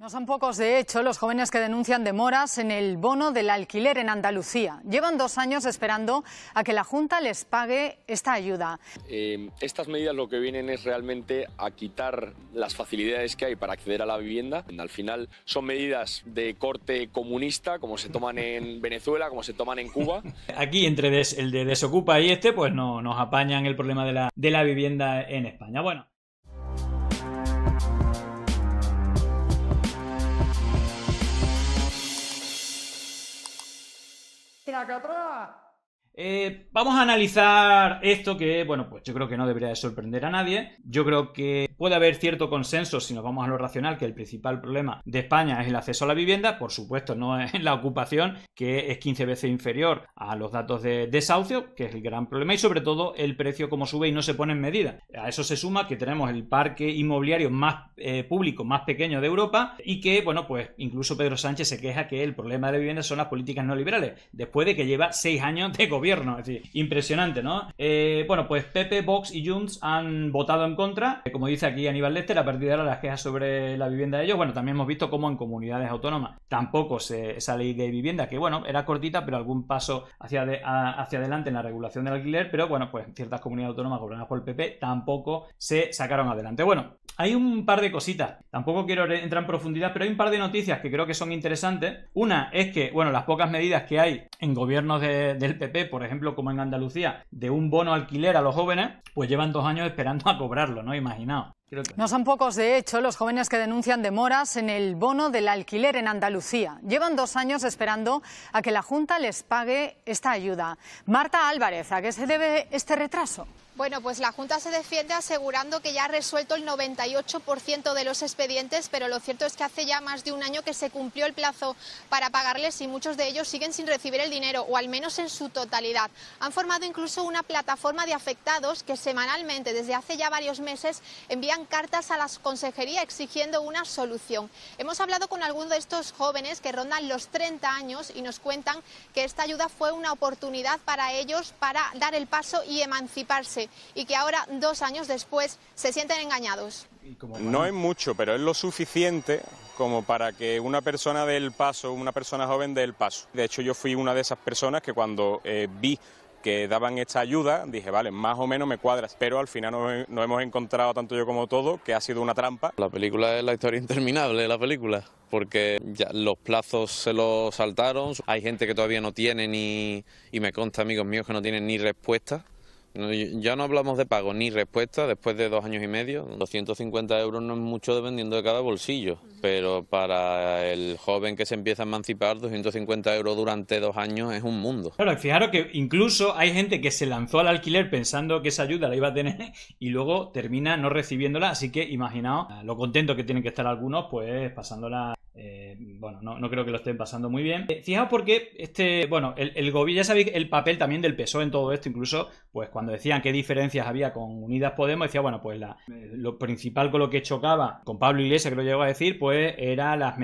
No son pocos, de hecho, los jóvenes que denuncian demoras en el bono del alquiler en Andalucía. Llevan dos años esperando a que la Junta les pague esta ayuda. Em, estas medidas lo que vienen es realmente a quitar las facilidades que hay para acceder a la vivienda. Al final son medidas de corte comunista, como se toman en Venezuela, como se toman en Cuba. Aquí, entre el de Desocupa y este, pues no nos apañan el problema de la, de la vivienda en España. Bueno. Eh, vamos a analizar esto que, bueno, pues yo creo que no debería de sorprender a nadie. Yo creo que Puede haber cierto consenso, si nos vamos a lo racional, que el principal problema de España es el acceso a la vivienda, por supuesto, no es la ocupación, que es 15 veces inferior a los datos de desahucio, que es el gran problema, y sobre todo el precio como sube y no se pone en medida. A eso se suma que tenemos el parque inmobiliario más eh, público, más pequeño de Europa, y que, bueno, pues incluso Pedro Sánchez se queja que el problema de vivienda son las políticas no liberales, después de que lleva seis años de gobierno. Es decir, impresionante, ¿no? Eh, bueno, pues Pepe, Vox y Junts han votado en contra, eh, como dice aquí a nivel de este, a partir de las quejas sobre la vivienda de ellos. Bueno, también hemos visto cómo en comunidades autónomas tampoco se, esa ley de vivienda, que bueno, era cortita, pero algún paso hacia, hacia adelante en la regulación del alquiler, pero bueno, pues ciertas comunidades autónomas gobernadas por el PP tampoco se sacaron adelante. Bueno, hay un par de cositas, tampoco quiero entrar en profundidad, pero hay un par de noticias que creo que son interesantes. Una es que, bueno, las pocas medidas que hay en gobiernos del PP, por ejemplo, como en Andalucía, de un bono alquiler a los jóvenes, pues llevan dos años esperando a cobrarlo, ¿no? Imaginaos. No son pocos, de hecho, los jóvenes que denuncian demoras en el bono del alquiler en Andalucía. Llevan dos años esperando a que la Junta les pague esta ayuda. Marta Álvarez, ¿a qué se debe este retraso? Bueno, pues la Junta se defiende asegurando que ya ha resuelto el 98% de los expedientes, pero lo cierto es que hace ya más de un año que se cumplió el plazo para pagarles y muchos de ellos siguen sin recibir el dinero, o al menos en su totalidad. Han formado incluso una plataforma de afectados que semanalmente, desde hace ya varios meses, envían cartas a la consejería exigiendo una solución. Hemos hablado con algunos de estos jóvenes que rondan los 30 años y nos cuentan que esta ayuda fue una oportunidad para ellos para dar el paso y emanciparse y que ahora, dos años después, se sienten engañados. No es mucho, pero es lo suficiente como para que una persona del paso, una persona joven del paso. De hecho, yo fui una de esas personas que cuando eh, vi que daban esta ayuda, dije, vale, más o menos me cuadra... pero al final no hemos encontrado, tanto yo como todo, que ha sido una trampa. La película es la historia interminable de la película, porque los plazos se los saltaron, hay gente que todavía no tiene ni, y me consta amigos míos que no tienen ni respuesta. Ya no hablamos de pago ni respuesta después de dos años y medio. 250 euros no es mucho dependiendo de cada bolsillo, pero para el joven que se empieza a emancipar, 250 euros durante dos años es un mundo. Claro, fijaros que incluso hay gente que se lanzó al alquiler pensando que esa ayuda la iba a tener y luego termina no recibiéndola. Así que imaginaos lo contento que tienen que estar algunos, pues pasándola eh, bueno, no, creo que lo estén pasando muy bien. Eh, fijaos porque este, bueno, el, gobierno, ya sabéis el papel también del PSOE en todo esto, incluso, pues cuando decían qué diferencias había con Unidas Podemos, decía, bueno, pues lo principal con lo que chocaba con Pablo Iglesias, que lo llegó a decir, pues era las,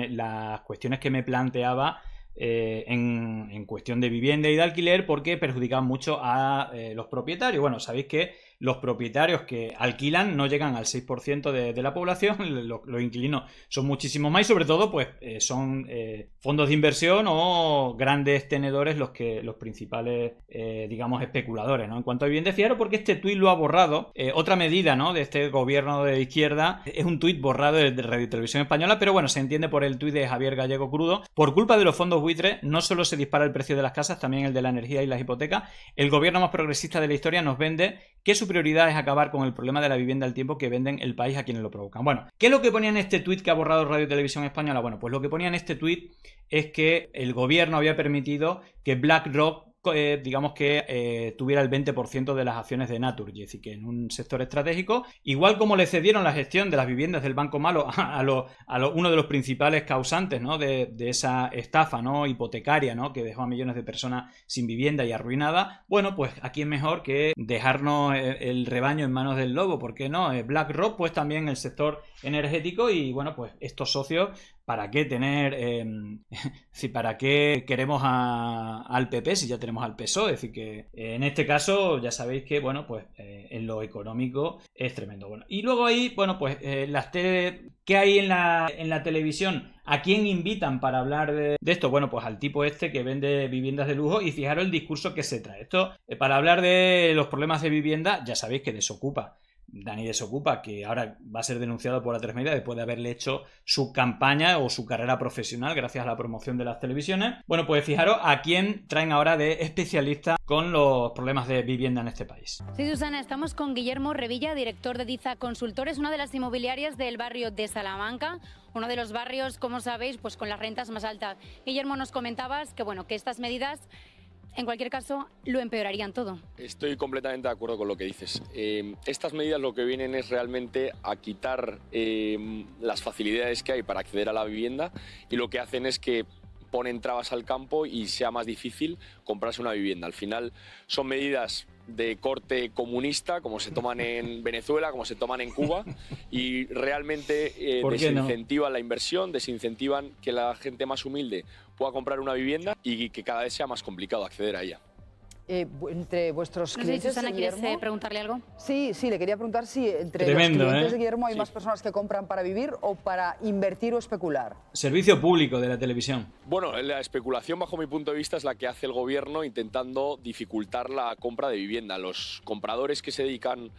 cuestiones que me planteaba eh, en, cuestión de vivienda y de alquiler porque perjudicaban mucho a los propietarios. Bueno, sabéis que los propietarios que alquilan no llegan al 6% de, la población, los, inquilinos son muchísimos más y sobre todo pues eh, son eh, fondos de inversión o grandes tenedores los que los principales eh, digamos especuladores, ¿no? En cuanto a vivienda fiero porque este tuit lo ha borrado, otra medida, ¿no? de este gobierno de izquierda es un tuit borrado de Radio Televisión Española, pero bueno, se entiende por el tuit de Javier Gallego Crudo, por culpa de los fondos buitres no solo se dispara el precio de las casas, también el de la energía y las hipotecas, el gobierno más progresista de la historia nos vende que su prioridad es acabar con el problema de la vivienda al tiempo que venden el país a quienes lo provocan. Bueno, ¿qué es lo que ponía en este tuit que ha borrado Radio Televisión Española? Bueno, pues lo que ponía en este tuit es que el gobierno había permitido que BlackRock eh, digamos que eh, tuviera el 20% de las acciones de Naturgy, es decir, que en un sector estratégico, igual como le cedieron la gestión de las viviendas del Banco Malo a, uno de los principales causantes de, esa estafa hipotecaria que dejó a millones de personas sin vivienda y arruinada, bueno, pues aquí es mejor que dejarnos eh, el rebaño en manos del lobo, ¿por qué no? BlackRock, pues también el sector energético y bueno, pues estos socios ¿Para qué tener, em, si para qué queremos al PP si ya tenemos al peso, e, Es decir, que eh, en este caso ya sabéis que, bueno, pues eh, en lo económico es tremendo. Bueno, y luego ahí, bueno, pues eh, las tele que hay en la, en la televisión. ¿A quién invitan para hablar de, esto? Bueno, pues al tipo este que vende viviendas de lujo y fijaros el discurso que se trae. Esto, para hablar de los problemas de vivienda, ya sabéis que desocupa. Dani Desocupa, que ahora va a ser denunciado por la 3 Media después de haberle hecho su campaña o su carrera profesional gracias a la promoción de las televisiones. Bueno, pues fijaros a quién traen ahora de especialista con los problemas de vivienda en este país. Sí, Susana, estamos con Guillermo Revilla, director de Diza Consultores, una de las inmobiliarias del barrio de Salamanca uno de los barrios, como sabéis, pues con las rentas más altas. Guillermo, nos comentabas que bueno, que estas medidas en cualquier caso, lo empeorarían todo. Estoy completamente de acuerdo con lo que dices. Em, estas medidas lo que vienen es realmente a quitar em, las facilidades que hay para acceder a la vivienda y lo que hacen es que ponen trabas al campo y sea más difícil comprarse una vivienda. Al final son medidas de corte comunista, como se toman en Venezuela, como se toman en Cuba, y realmente eh, desincentivan la inversión, desincentivan que la gente más humilde pueda comprar una vivienda y que cada vez sea más complicado acceder a ella. Eh, entre vuestros clientes. Eh, preguntarle algo? Sí, sí, le quería preguntar si entre los clientes ¿eh? de Guillermo hay más personas que compran para vivir o para invertir o especular. Servicio público de la televisión. Bueno, la especulación, bajo mi punto de vista, es la que hace el gobierno intentando dificultar la compra de vivienda. Los compradores que se dedican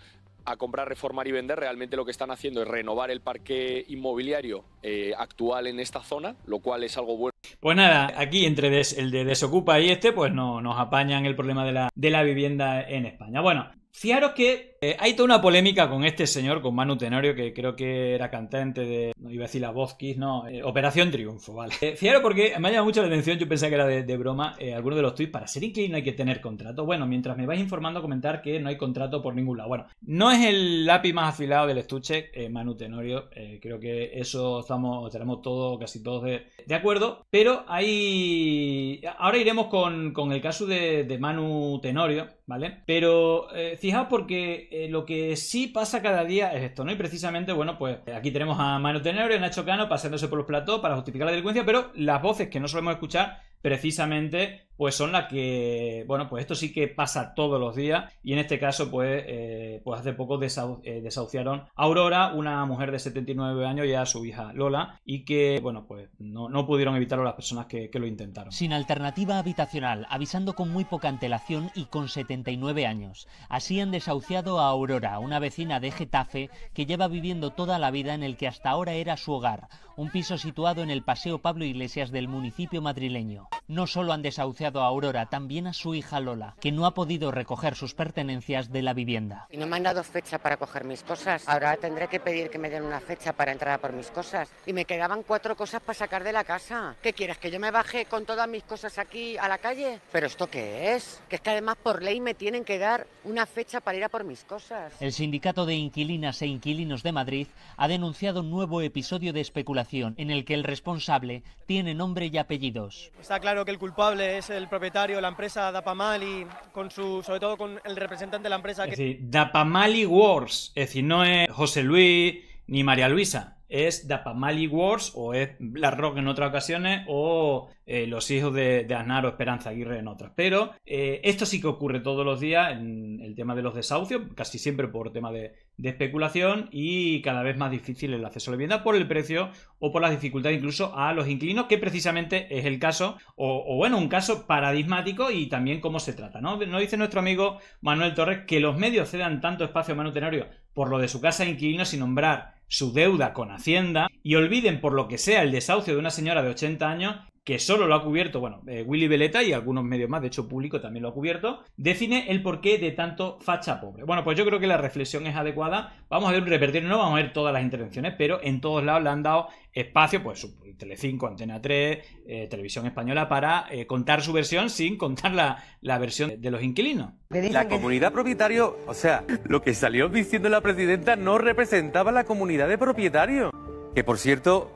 a comprar, reformar y vender, realmente lo que están haciendo es renovar el parque inmobiliario eh, actual en esta zona, lo cual es algo bueno. Pues nada, aquí entre el de Desocupa y este, pues no nos apañan el problema de la, de la vivienda en España. Bueno, fijaros que eh, hay toda una polémica con este señor, con Manu Tenorio, que creo que era cantante de, iba a decir la Vozquis, no, eh, Operación Triunfo, vale. Eh, porque me ha llamado mucho la atención, yo pensé que era de, broma, eh, algunos de los tweets, para ser inclinado hay que tener contrato. Bueno, mientras me vais informando, comentar que no hay contrato por ningún lado. Bueno, no es el lápiz más afilado del estuche, Manu Tenorio, creo que eso estamos, tenemos todos, casi todos de, acuerdo, pero hay... Ahora iremos con, el caso de, de, Manu Tenorio, ¿vale? Pero fijaos porque eh, lo que sí pasa cada día es esto, ¿no? Y precisamente, bueno, pues eh, aquí tenemos a Manu Tenero y Nacho Cano pasándose por los platos para justificar la delincuencia, pero las voces que no solemos escuchar precisamente pues son las que, bueno, pues esto sí que pasa todos los días y en este caso, pues, eh, pues hace poco eh, desahuciaron a Aurora, una mujer de 79 años y a su hija Lola y que, bueno, pues no, no pudieron evitarlo las personas que, que, lo intentaron. Sin alternativa habitacional, avisando con muy poca antelación y con 79 años. Así han desahuciado a Aurora, una vecina de Getafe que lleva viviendo toda la vida en el que hasta ahora era su hogar, un piso situado en el Paseo Pablo Iglesias del municipio madrileño. No solo han desahuciado a Aurora, también a su hija Lola, que no ha podido recoger sus pertenencias de la vivienda. Y no me han dado fecha para coger mis cosas. Ahora tendré que pedir que me den una fecha para entrar a por mis cosas. Y me quedaban cuatro cosas para sacar de la casa. ¿Qué quieres? ¿Que yo me baje con todas mis cosas aquí a la calle? ¿Pero esto qué es? Que es que además por ley me tienen que dar una fecha para ir a por mis cosas. El sindicato de inquilinas e inquilinos de Madrid ha denunciado un nuevo episodio de especulación en el que el responsable tiene nombre y apellidos. Está claro que el culpable es eh, el propietario, de la empresa Dapamali, con su, sobre todo con el representante de la empresa. Que... Es Dapamali Wars, es decir, no es José Luis ni María Luisa, es Dapamali Wars o es Black Rock en otras ocasiones o eh, los hijos de, de, Aznar o Esperanza Aguirre en otras. Pero eh, esto sí que ocurre todos los días en el tema de los desahucios, casi siempre por tema de, de especulación y cada vez más difícil el acceso a la vivienda por el precio o por las dificultades incluso a los inquilinos, que precisamente es el caso, o, bueno, un caso paradigmático y también cómo se trata, ¿no? dice nuestro amigo Manuel Torres que los medios cedan tanto espacio manutenario por lo de su casa de inquilino sin nombrar su deuda con Hacienda y olviden por lo que sea el desahucio de una señora de 80 años que solo lo ha cubierto, bueno, eh, Willy Beleta y algunos medios más, de hecho público también lo ha cubierto, define el porqué de tanto facha pobre. Bueno, pues yo creo que la reflexión es adecuada. Vamos a ver un repertorio, no vamos a ver todas las intervenciones, pero en todos lados le han dado espacio, pues Telecinco, Antena 3, eh, Televisión Española, para eh, contar su versión sin contar la, versión de, los inquilinos. La comunidad propietario, o sea, lo que salió diciendo la presidenta no representaba la comunidad de propietarios. Que por cierto,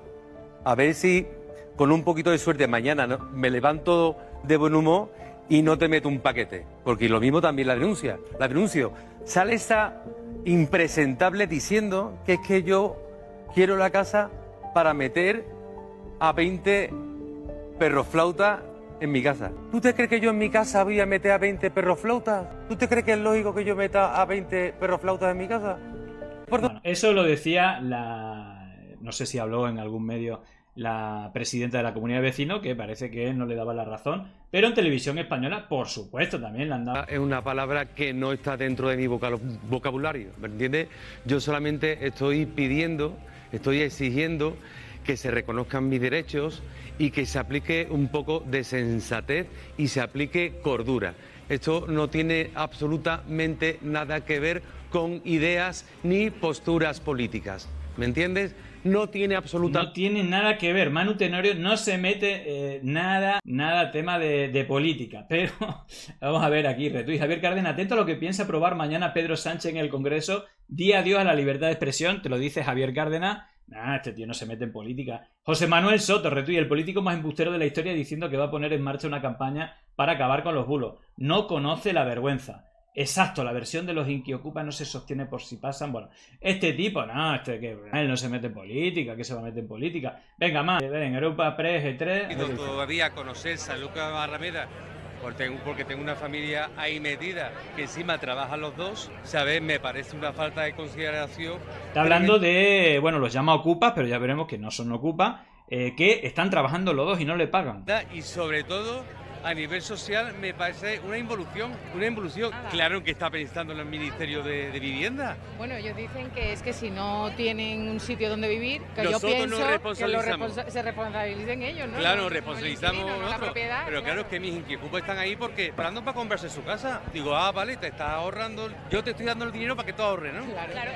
a ver si con un poquito de suerte mañana me levanto de buen humor y no te meto un paquete, porque lo mismo también la denuncia, la denuncio. Sale esa impresentable diciendo que es que yo quiero la casa para meter a 20 flautas en mi casa. ¿Tú te crees que yo en mi casa voy a meter a 20 flautas? ¿Tú te crees que es lógico que yo meta a 20 flautas en mi casa? eso lo decía la... No sé si habló en algún medio la presidenta de la comunidad de vecinos, que parece que no le daba la razón, pero en televisión española, por supuesto, también la andaba. Es una palabra que no está dentro de mi vocabulario, ¿me entiendes? Yo solamente estoy pidiendo, estoy exigiendo que se reconozcan mis derechos y que se aplique un poco de sensatez y se aplique cordura. Esto no tiene absolutamente nada que ver con ideas ni posturas políticas, ¿me entiendes? no tiene absoluta No tiene nada que ver. Manu Tenorio no se mete eh, nada, nada tema de, política. Pero vamos a ver aquí, Retuit. Javier Cárdenas, atento a lo que piensa aprobar mañana Pedro Sánchez en el Congreso. a Dios a la libertad de expresión, te lo dice Javier Cárdenas. este tío no se mete en política. José Manuel Soto, Retuí, el político más embustero de la historia, diciendo que va a poner en marcha una campaña para acabar con los bulos. No conoce la vergüenza. Exacto, la versión de los que no se sostiene por si pasan. Bueno, este tipo, no, este que él no se mete en política, que se va a meter en política. Venga, más, en Europa Pre G3. Eh, todavía conocer Lucas porque tengo, una familia ahí metida, que encima trabajan los dos, ¿sabes? Me parece una falta de consideración. Está hablando de, bueno, los llama ocupas, pero ya veremos que no son ocupas, eh, que están trabajando los dos y no le pagan. Y sobre todo a nivel social me parece una involución, una involución. Claro que está pensando en el Ministerio de, Vivienda. Bueno, ellos dicen que es que si no tienen un sitio donde vivir, que yo pienso que se responsabilicen ellos, ¿no? Claro, responsabilizamos pero claro, es que mis inquietudes están ahí porque parando para comprarse su casa. Digo, ah, vale, te estás ahorrando, yo te estoy dando el dinero para que tú ahorres, ¿no? Claro, claro.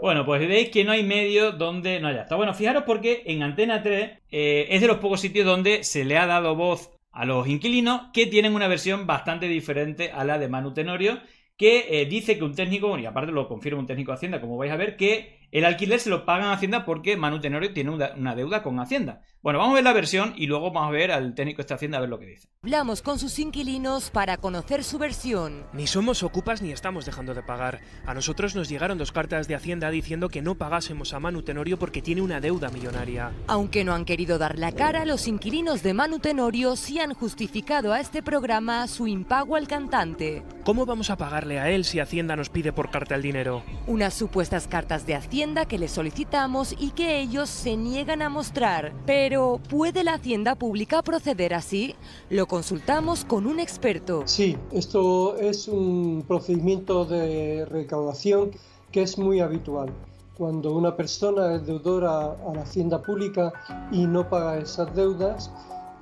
Bueno, pues veis que no hay medio donde no haya está Bueno, fijaros porque en Antena 3 eh, es de los pocos sitios donde se le ha dado voz a los inquilinos, que tienen una versión bastante diferente a la de Manutenorio que eh, dice que un técnico, y aparte lo confirma un técnico de Hacienda, como vais a ver, que el alquiler se lo pagan a Hacienda porque Manutenorio tiene una deuda con Hacienda. Bueno, vamos a ver la versión y luego vamos a ver al técnico de esta hacienda a ver lo que dice. Hablamos con sus inquilinos para conocer su versión. Ni somos ocupas ni estamos dejando de pagar. A nosotros nos llegaron dos cartas de Hacienda diciendo que no pagásemos a Manu Tenorio porque tiene una deuda millonaria. Aunque no han querido dar la cara, los inquilinos de Manu Tenorio sí han justificado a este programa su impago al cantante. ¿Cómo vamos a pagarle a él si Hacienda nos pide por carta el dinero? Unas supuestas cartas de Hacienda que le solicitamos y que ellos se niegan a mostrar. Pero pero ¿puede la hacienda pública proceder así? Lo consultamos con un experto. Sí, esto es un procedimiento de recaudación que es muy habitual. Cuando una persona es deudora a la hacienda pública y no paga esas deudas,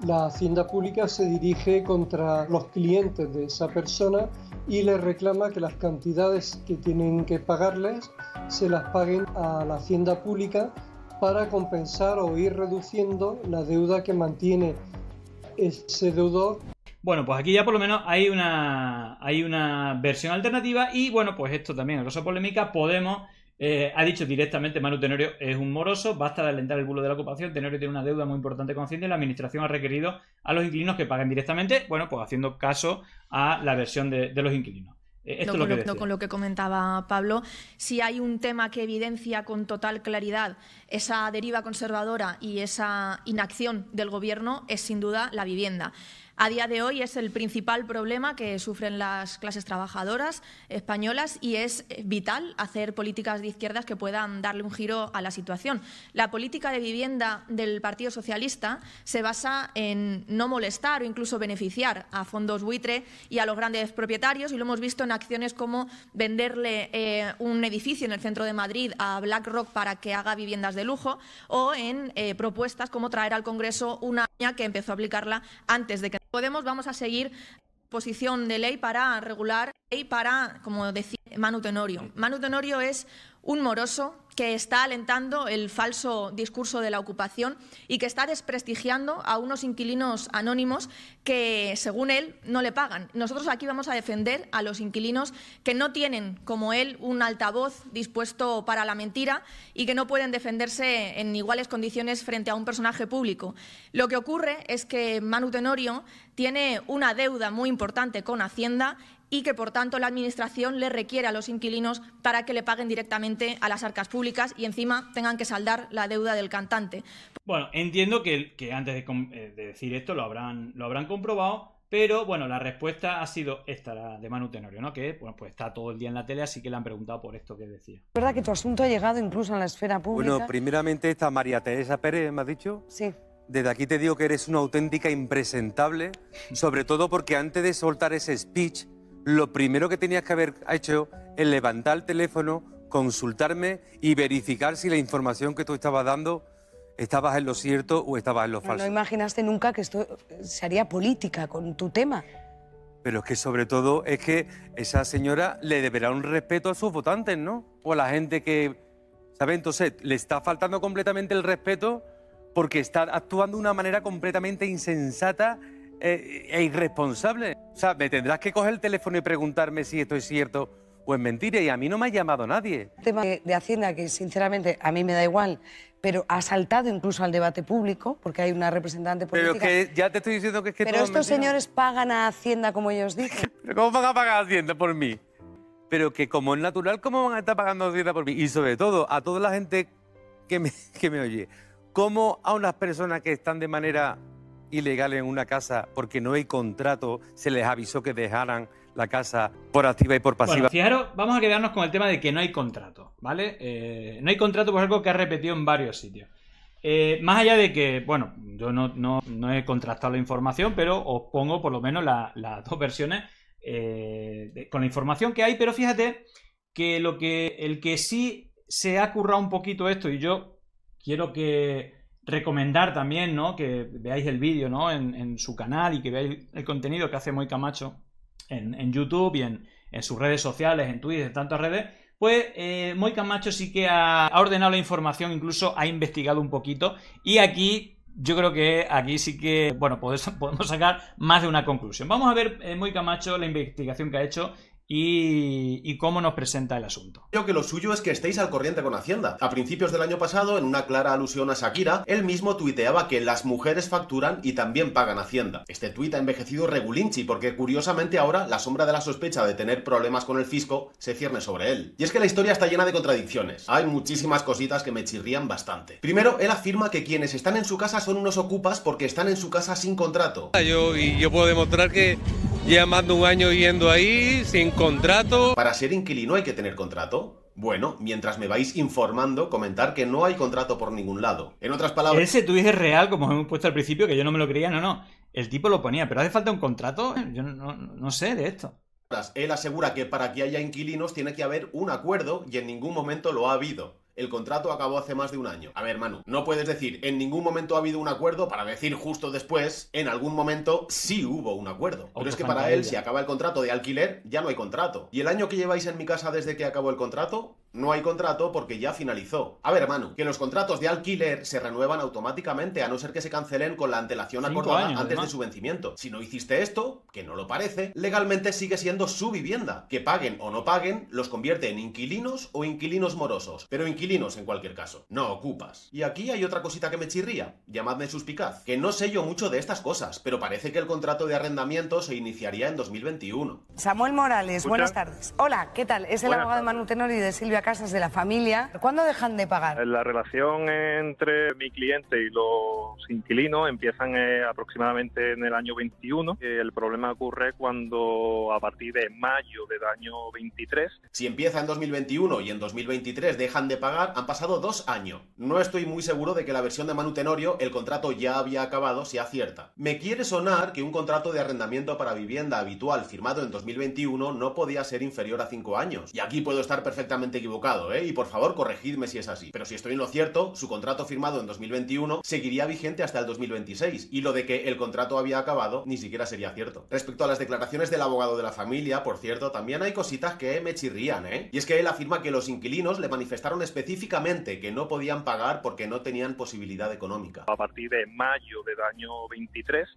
la hacienda pública se dirige contra los clientes de esa persona y les reclama que las cantidades que tienen que pagarles se las paguen a la hacienda pública para compensar o ir reduciendo la deuda que mantiene ese deudor. Bueno, pues aquí ya por lo menos hay una, hay una versión alternativa y bueno, pues esto también es cosa polémica. Podemos, eh, ha dicho directamente Manu Tenorio es un moroso, basta de alentar el bulo de la ocupación, Tenorio tiene una deuda muy importante con y la administración ha requerido a los inquilinos que paguen directamente, bueno, pues haciendo caso a la versión de los inquilinos. Eh, esto con lo que comentaba Pablo, si hay un tema que evidencia con total claridad esa deriva conservadora y esa inacción del Gobierno es sin duda la vivienda a día de hoy es el principal problema que sufren las clases trabajadoras españolas y es eh, vital hacer políticas de izquierdas que puedan darle un giro a la situación. La política de vivienda del Partido Socialista se basa en no molestar o incluso beneficiar a fondos buitre y a los grandes propietarios y lo hemos visto en acciones como venderle eh, un edificio en el centro de Madrid a BlackRock para que haga viviendas de lujo o en eh, propuestas como traer al Congreso una que empezó a aplicarla antes de que Podemos vamos a seguir posición de ley para regular, y para, como decía manutenorio. Manutenorio es un moroso que está alentando el falso discurso de la ocupación y que está desprestigiando a unos inquilinos anónimos que, según él, no le pagan. Nosotros aquí vamos a defender a los inquilinos que no tienen, como él, un altavoz dispuesto para la mentira y que no pueden defenderse en iguales condiciones frente a un personaje público. Lo que ocurre es que Manu Tenorio tiene una deuda muy importante con Hacienda y que, por tanto, la Administración le requiere a los inquilinos para que le paguen directamente a las arcas públicas y encima tengan que saldar la deuda del cantante. Bueno, entiendo que, antes eh, de, decir esto lo habrán, lo habrán comprobado, pero bueno, la respuesta ha sido esta, la de Manu Tenorio, ¿no? Que bueno, pues está todo el día en la tele, así que le han preguntado por esto que decía. ¿Es verdad que tu asunto ha llegado incluso a la esfera pública? Bueno, primeramente esta María Teresa Pérez, ¿me has dicho? Sí. Desde aquí te digo que eres una auténtica impresentable, sobre todo porque antes de soltar ese speech lo primero que tenías que haber hecho es levantar el teléfono, consultarme y verificar si la información que tú estabas dando estabas en lo cierto o estabas en lo falso. No, imaginaste nunca que esto eh, se haría política con tu tema. Pero es que sobre todo es que esa señora le deberá un respeto a sus votantes, ¿no? O a la gente que... ¿Sabes? Entonces, le está faltando completamente el respeto porque está actuando de una manera completamente insensata es eh, e irresponsable. O sea, me tendrás que coger el teléfono y preguntarme si esto es cierto o es mentira. Y a mí no me ha llamado nadie. El tema de, Hacienda, que sinceramente a mí me da igual, pero ha saltado incluso al debate público, porque hay una representante política. Pero que ya te estoy diciendo que es que Pero estos señores pagan a Hacienda, como ellos dicen. ¿Pero cómo van a pagar a Hacienda por mí? Pero que como es natural, ¿cómo van a estar pagando Hacienda por mí? Y sobre todo, a toda la gente que que me oye, ¿cómo a unas personas que están de manera ilegal en una casa porque no hay contrato, se les avisó que dejaran la casa por activa y por pasiva. fijaros, vamos a quedarnos con el tema de que no hay contrato, ¿vale? Eh, no hay contrato por algo que ha repetido en varios sitios. Eh, más allá de que, bueno, yo no, no, he contrastado la información, pero os pongo por lo menos las dos versiones eh, con la información que hay, pero fíjate que, lo que el que sí se ha currado un poquito esto y yo quiero que recomendar también, Que veáis el vídeo, En, su canal y que veáis el contenido que hace Muy Camacho en, YouTube y en, sus redes sociales, en Twitter, en tantas redes, pues eh, Muy Camacho sí que ha, ordenado la información, incluso ha investigado un poquito y aquí... Yo creo que aquí sí que, bueno, podemos sacar más de una conclusión. Vamos a ver, eh, Muy Camacho, la investigación que ha hecho y, cómo nos presenta el asunto. Creo que lo suyo es que estéis al corriente con Hacienda. A principios del año pasado, en una clara alusión a Shakira, él mismo tuiteaba que las mujeres facturan y también pagan Hacienda. Este tuit ha envejecido regulinchi porque curiosamente ahora la sombra de la sospecha de tener problemas con el fisco se cierne sobre él. Y es que la historia está llena de contradicciones. Hay muchísimas cositas que me chirrían bastante. Primero, él afirma que quienes están en su casa son unos ocupas porque están en su casa sin contrato. Yo, y yo puedo demostrar que ya más de un año yendo ahí sin contrato. Para ser inquilino hay que tener contrato. Bueno, mientras me vais informando, comentar que no hay contrato por ningún lado. En otras palabras. Ese tuit es real, como hemos puesto al principio, que yo no me lo creía, no, no. El tipo lo ponía, pero hace falta un contrato. Yo no, no sé de esto. Él asegura que para que haya inquilinos tiene que haber un acuerdo y en ningún momento lo ha habido. El contrato acabó hace más de un año. A ver, Manu, no puedes decir en ningún momento ha habido un acuerdo para decir justo después, en algún momento sí hubo un acuerdo. Pero es que para él, si acaba el contrato de alquiler, ya no hay contrato. Y el año que lleváis en mi casa desde que acabó el contrato, no hay contrato porque ya finalizó. A ver, Manu, que los contratos de alquiler se renuevan automáticamente, a no ser que se cancelen con la antelación acordada antes de su vencimiento. Si no hiciste esto, que no lo parece, legalmente sigue siendo su vivienda. Que paguen o no paguen, los convierte en inquilinos o inquilinos morosos, pero inquilinos en cualquier caso, no ocupas. Y aquí hay otra cosita que me chirría, llamadme suspicaz, que no sé yo mucho de estas cosas, pero parece que el contrato de arrendamiento se iniciaría en 2021. Samuel Morales, buenas tardes. Hola, ¿qué tal? Es el abogado de Manu Tenori de Silvia casas de la familia. ¿Cuándo dejan de pagar? Eh, la relación entre mi cliente y los inquilinos empiezan eh, aproximadamente en el año 21. Eh, el problema ocurre cuando a partir de mayo del año 23. Si empieza en 2021 y en 2023 dejan de pagar, han pasado dos años. No estoy muy seguro de que la versión de Manutenorio el contrato ya había acabado, sea cierta. Me quiere sonar que un contrato de arrendamiento para vivienda habitual firmado en 2021 no podía ser inferior a cinco años. Y aquí puedo estar perfectamente equivocado ¿eh? Y por favor, corregidme si es así. Pero si estoy en lo cierto, su contrato firmado en 2021 seguiría vigente hasta el 2026, y lo de que el contrato había acabado ni siquiera sería cierto. Respecto a las declaraciones del abogado de la familia, por cierto, también hay cositas que me chirrían, ¿eh? Y es que él afirma que los inquilinos le manifestaron específicamente que no podían pagar porque no tenían posibilidad económica. A partir de mayo del año 23,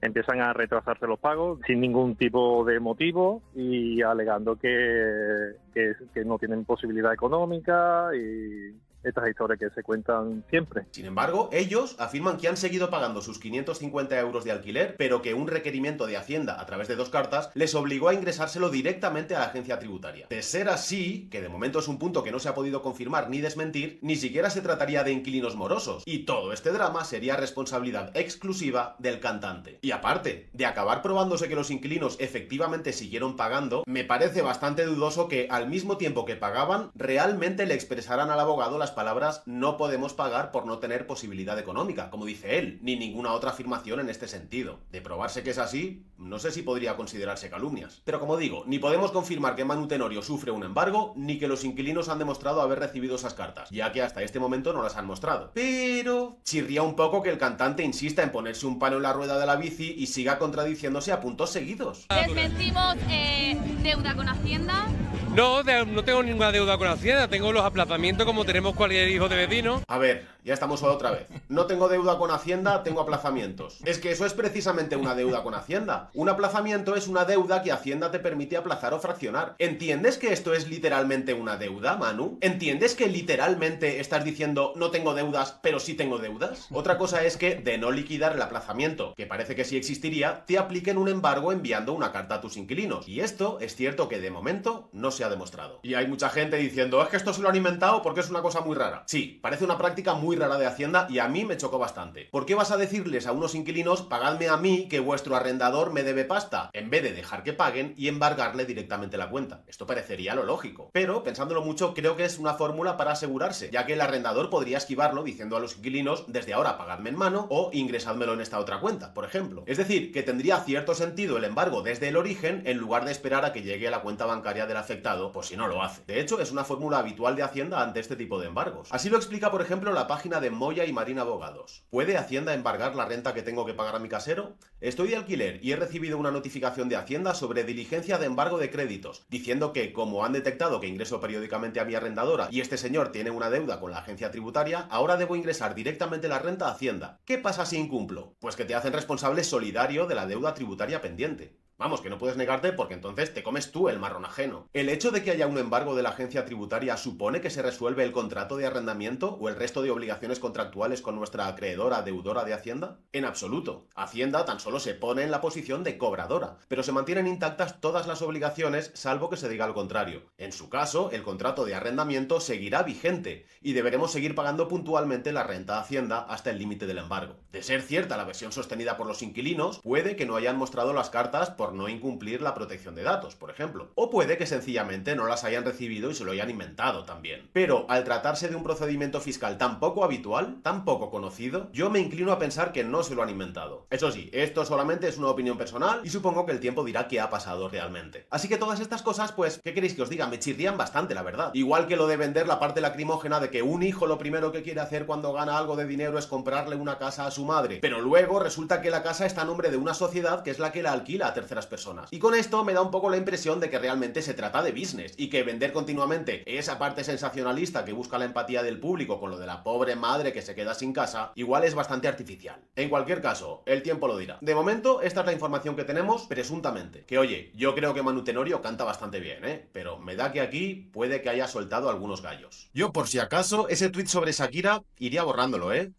empiezan a retrasarse los pagos sin ningún tipo de motivo y alegando que, que, no tienen posibilidad económica y estas historias que se cuentan siempre. Sin embargo, ellos afirman que han seguido pagando sus 550 euros de alquiler, pero que un requerimiento de Hacienda a través de dos cartas les obligó a ingresárselo directamente a la agencia tributaria. De ser así, que de momento es un punto que no se ha podido confirmar ni desmentir, ni siquiera se trataría de inquilinos morosos, y todo este drama sería responsabilidad exclusiva del cantante. Y aparte, de acabar probándose que los inquilinos efectivamente siguieron pagando, me parece bastante dudoso que al mismo tiempo que pagaban, realmente le expresaran al abogado las palabras no podemos pagar por no tener posibilidad económica, como dice él, ni ninguna otra afirmación en este sentido. De probarse que es así, no sé si podría considerarse calumnias. Pero como digo, ni podemos confirmar que Manu Tenorio sufre un embargo, ni que los inquilinos han demostrado haber recibido esas cartas, ya que hasta este momento no las han mostrado. Pero chirría un poco que el cantante insista en ponerse un palo en la rueda de la bici y siga contradiciéndose a puntos seguidos. Eh, deuda con Hacienda no, no tengo ninguna deuda con Hacienda, tengo los aplazamientos como tenemos cualquier hijo de vecino. A ver, ya estamos otra vez. No tengo deuda con Hacienda, tengo aplazamientos. Es que eso es precisamente una deuda con Hacienda. Un aplazamiento es una deuda que Hacienda te permite aplazar o fraccionar. ¿Entiendes que esto es literalmente una deuda, Manu? ¿Entiendes que literalmente estás diciendo no tengo deudas, pero sí tengo deudas? Otra cosa es que de no liquidar el aplazamiento, que parece que sí existiría, te apliquen un embargo enviando una carta a tus inquilinos. Y esto es cierto que de momento no se ha demostrado. Y hay mucha gente diciendo, es que esto se lo han inventado porque es una cosa muy rara. Sí, parece una práctica muy rara de Hacienda y a mí me chocó bastante. ¿Por qué vas a decirles a unos inquilinos, pagadme a mí que vuestro arrendador me debe pasta, en vez de dejar que paguen y embargarle directamente la cuenta? Esto parecería lo lógico. Pero, pensándolo mucho, creo que es una fórmula para asegurarse, ya que el arrendador podría esquivarlo diciendo a los inquilinos, desde ahora pagadme en mano o ingresadmelo en esta otra cuenta, por ejemplo. Es decir, que tendría cierto sentido el embargo desde el origen en lugar de esperar a que llegue a la cuenta bancaria del afectado por si no lo hace. De hecho, es una fórmula habitual de Hacienda ante este tipo de embargos. Así lo explica, por ejemplo, la página de Moya y Marina Abogados. ¿Puede Hacienda embargar la renta que tengo que pagar a mi casero? Estoy de alquiler y he recibido una notificación de Hacienda sobre diligencia de embargo de créditos, diciendo que, como han detectado que ingreso periódicamente a mi arrendadora y este señor tiene una deuda con la agencia tributaria, ahora debo ingresar directamente la renta a Hacienda. ¿Qué pasa si incumplo? Pues que te hacen responsable solidario de la deuda tributaria pendiente. Vamos, que no puedes negarte porque entonces te comes tú el marrón ajeno. ¿El hecho de que haya un embargo de la agencia tributaria supone que se resuelve el contrato de arrendamiento o el resto de obligaciones contractuales con nuestra acreedora deudora de Hacienda? En absoluto. Hacienda tan solo se pone en la posición de cobradora, pero se mantienen intactas todas las obligaciones salvo que se diga lo contrario. En su caso, el contrato de arrendamiento seguirá vigente y deberemos seguir pagando puntualmente la renta a Hacienda hasta el límite del embargo. De ser cierta la versión sostenida por los inquilinos, puede que no hayan mostrado las cartas por no incumplir la protección de datos, por ejemplo. O puede que sencillamente no las hayan recibido y se lo hayan inventado también. Pero al tratarse de un procedimiento fiscal tan poco habitual, tan poco conocido, yo me inclino a pensar que no se lo han inventado. Eso sí, esto solamente es una opinión personal y supongo que el tiempo dirá qué ha pasado realmente. Así que todas estas cosas, pues, ¿qué queréis que os diga? Me chirrían bastante, la verdad. Igual que lo de vender la parte lacrimógena de que un hijo lo primero que quiere hacer cuando gana algo de dinero es comprarle una casa a su madre, pero luego resulta que la casa está a nombre de una sociedad que es la que la alquila a tercer personas. Y con esto me da un poco la impresión de que realmente se trata de business y que vender continuamente esa parte sensacionalista que busca la empatía del público con lo de la pobre madre que se queda sin casa, igual es bastante artificial. En cualquier caso, el tiempo lo dirá. De momento, esta es la información que tenemos presuntamente. Que oye, yo creo que Manutenorio canta bastante bien, ¿eh? Pero me da que aquí puede que haya soltado algunos gallos. Yo por si acaso, ese tweet sobre Shakira iría borrándolo, ¿eh?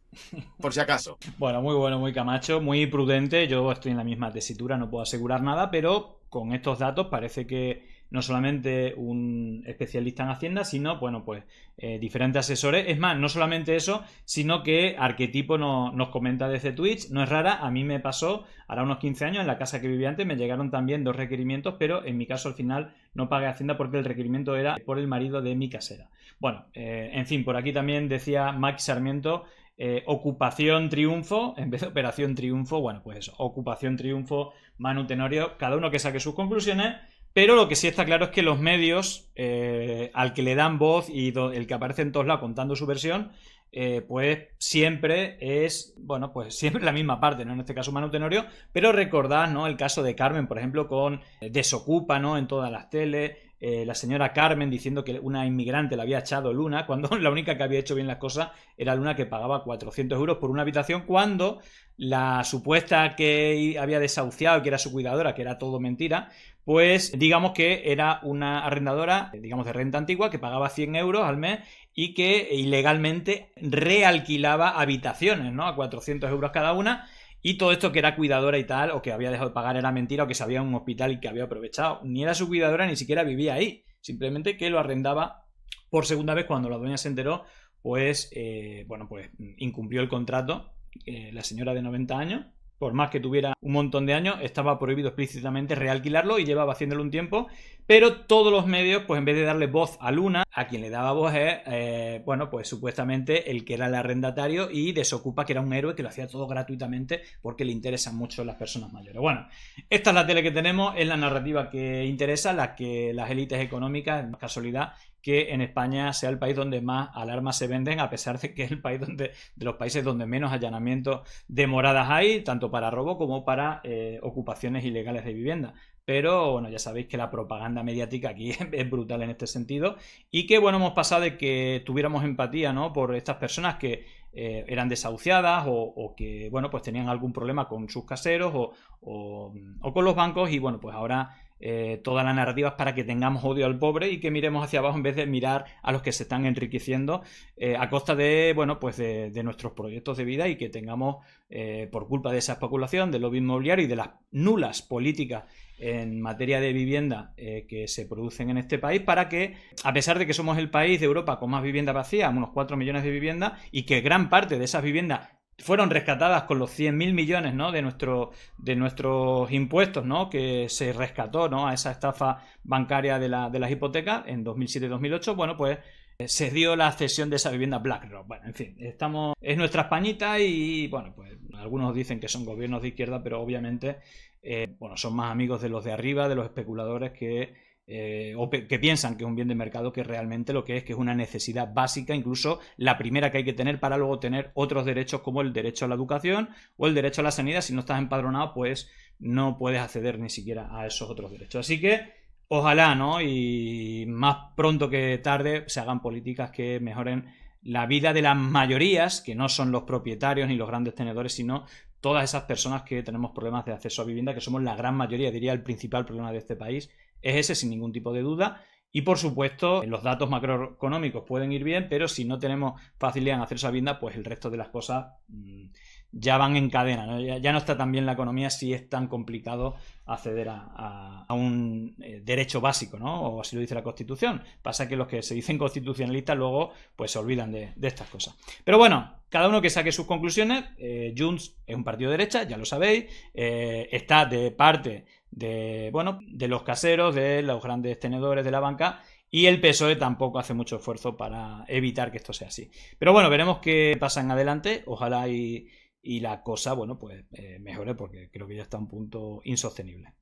Por si acaso. bueno, muy bueno, muy Camacho, muy prudente. Yo estoy en la misma tesitura, no puedo asegurar nada, pero con estos datos parece que no solamente un especialista en Hacienda, sino, bueno, pues eh, diferentes asesores. Es más, no solamente eso, sino que Arquetipo nos comenta desde Twitch. No es rara, a mí me pasó, ahora unos 15 años, en la casa que vivía antes, me llegaron también dos requerimientos, pero en mi caso al final no pagué Hacienda porque el requerimiento era por el marido de mi casera. Bueno, eh, en fin, por aquí también decía Max Sarmiento eh, ocupación Triunfo, en vez de Operación Triunfo, bueno, pues Ocupación Triunfo, manutenorio, cada uno que saque sus conclusiones, pero lo que sí está claro es que los medios eh, al que le dan voz y el que aparece en todos lados contando su versión, eh, pues siempre es, bueno, pues siempre la misma parte, ¿no? En este caso manutenorio, pero recordad, ¿no? El caso de Carmen, por ejemplo, con Desocupa, ¿no? En todas las teles, eh, la señora Carmen diciendo que una inmigrante la había echado Luna, cuando la única que había hecho bien las cosas era Luna que pagaba 400 euros por una habitación, cuando la supuesta que había desahuciado, que era su cuidadora, que era todo mentira, pues digamos que era una arrendadora, digamos de renta antigua, que pagaba 100 euros al mes y que ilegalmente realquilaba habitaciones, ¿no? A 400 euros cada una y todo esto que era cuidadora y tal, o que había dejado de pagar, era mentira, o que se sabía un hospital y que había aprovechado. Ni era su cuidadora, ni siquiera vivía ahí. Simplemente que lo arrendaba por segunda vez cuando la dueña se enteró, pues, eh, bueno, pues incumplió el contrato, eh, la señora de 90 años, por más que tuviera un montón de años, estaba prohibido explícitamente realquilarlo y llevaba haciéndolo un tiempo, pero todos los medios, pues en vez de darle voz a Luna, a quien le daba voz es, eh, bueno, pues supuestamente el que era el arrendatario y Desocupa, que era un héroe que lo hacía todo gratuitamente porque le interesan mucho las personas mayores. Bueno, esta es la tele que tenemos, es la narrativa que interesa, la que las élites económicas, en casualidad, que en España sea el país donde más alarmas se venden, a pesar de que es el país donde, de los países donde menos allanamientos de moradas hay, tanto para robo como para eh, ocupaciones ilegales de vivienda. Pero bueno, ya sabéis que la propaganda mediática aquí es brutal en este sentido. Y que bueno, hemos pasado de que tuviéramos empatía, ¿no? Por estas personas que eh, eran desahuciadas o, que, bueno, pues tenían algún problema con sus caseros o con los bancos. Y bueno, pues ahora eh, todas las narrativas para que tengamos odio al pobre y que miremos hacia abajo en vez de mirar a los que se están enriqueciendo eh, a costa de, bueno, pues de, nuestros proyectos de vida y que tengamos, eh, por culpa de esa especulación, del lobby inmobiliario y de las nulas políticas en materia de vivienda que se producen en este país para que, a pesar de que somos el país de Europa con más vivienda vacía, unos 4 millones de viviendas, y que gran parte de esas viviendas fueron rescatadas con los 100.000 millones ¿no? de, nuestro, de nuestros impuestos, ¿no? que se rescató ¿no? a esa estafa bancaria de, la, de las hipotecas en 2007-2008, bueno, pues eh, se dio la cesión de esa vivienda BlackRock. Bueno, en fin, estamos es nuestra españita y, bueno, pues algunos dicen que son gobiernos de izquierda, pero obviamente, eh, bueno, son más amigos de los de arriba, de los especuladores que eh, o que piensan que es un bien de mercado que realmente lo que es que es una necesidad básica, incluso la primera que hay que tener para luego tener otros derechos como el derecho a la educación o el derecho a la sanidad. Si no estás empadronado, pues no puedes acceder ni siquiera a esos otros derechos. Así que ojalá, ¿no? Y más pronto que tarde se hagan políticas que mejoren la vida de las mayorías, que no son los propietarios ni los grandes tenedores, sino todas esas personas que tenemos problemas de acceso a vivienda, que somos la gran mayoría, diría el principal problema de este país, es ese sin ningún tipo de duda. Y por supuesto, eh, los datos macroeconómicos pueden ir bien, pero si no tenemos facilidad en acceso a vivienda, pues el resto de las cosas mm, ya van en cadena, Ya, no está tan bien la economía si es tan complicado acceder a, un eh, derecho básico, ¿no? O así lo dice la Constitución. Pasa que los que se dicen constitucionalistas luego pues se olvidan de, estas cosas. Pero bueno, cada uno que saque sus conclusiones. Eh, Junts es un partido de derecha, ya lo sabéis. Eh, está de parte de, bueno, de los caseros, de los grandes tenedores de la banca y el PSOE tampoco hace mucho esfuerzo para evitar que esto sea así. Pero bueno, veremos qué pasa en adelante. Ojalá y, y la cosa, bueno, pues eh, mejore porque creo que ya está a un punto insostenible.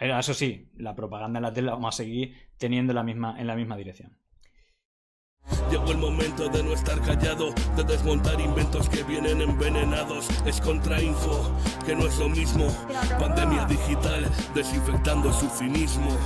Eso sí, la propaganda en la tele vamos a seguir teniendo la misma, en la misma dirección. Llegó el momento de no estar callado, de desmontar inventos que vienen envenenados. Es contrainfo, que no es lo mismo. Pandemia digital, desinfectando su cinismo.